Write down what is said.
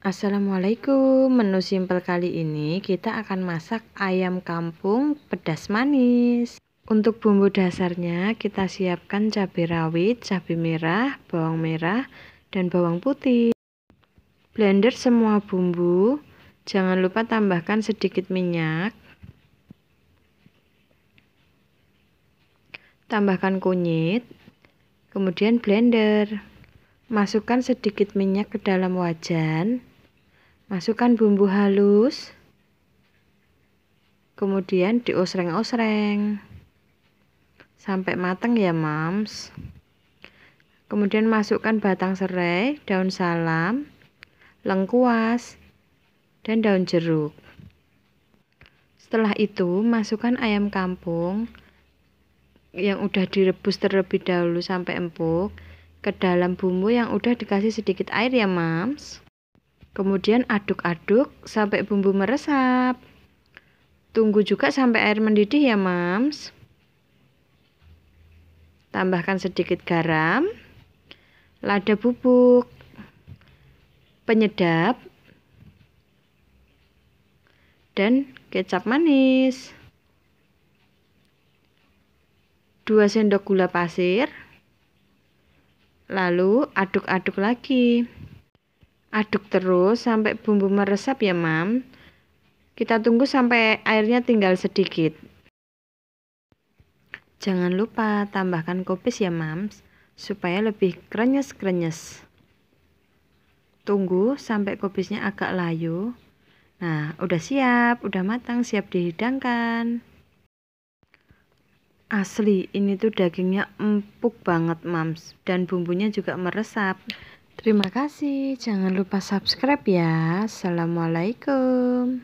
Assalamualaikum, menu simple kali ini kita akan masak ayam kampung pedas manis Untuk bumbu dasarnya kita siapkan cabai rawit, cabai merah, bawang merah, dan bawang putih Blender semua bumbu, jangan lupa tambahkan sedikit minyak Tambahkan kunyit, kemudian blender Masukkan sedikit minyak ke dalam wajan Masukkan bumbu halus. Kemudian diosreng-osreng. Sampai matang ya, Mams. Kemudian masukkan batang serai, daun salam, lengkuas, dan daun jeruk. Setelah itu, masukkan ayam kampung yang udah direbus terlebih dahulu sampai empuk ke dalam bumbu yang udah dikasih sedikit air ya, Mams. Kemudian aduk-aduk sampai bumbu meresap. Tunggu juga sampai air mendidih ya, Mams. Tambahkan sedikit garam, lada bubuk, penyedap, dan kecap manis. 2 sendok gula pasir. Lalu aduk-aduk lagi aduk terus sampai bumbu meresap ya mam kita tunggu sampai airnya tinggal sedikit jangan lupa tambahkan kopis ya mams supaya lebih krenyes-krenyes tunggu sampai kubisnya agak layu nah udah siap udah matang siap dihidangkan asli ini tuh dagingnya empuk banget mams dan bumbunya juga meresap Terima kasih, jangan lupa subscribe ya. Assalamualaikum.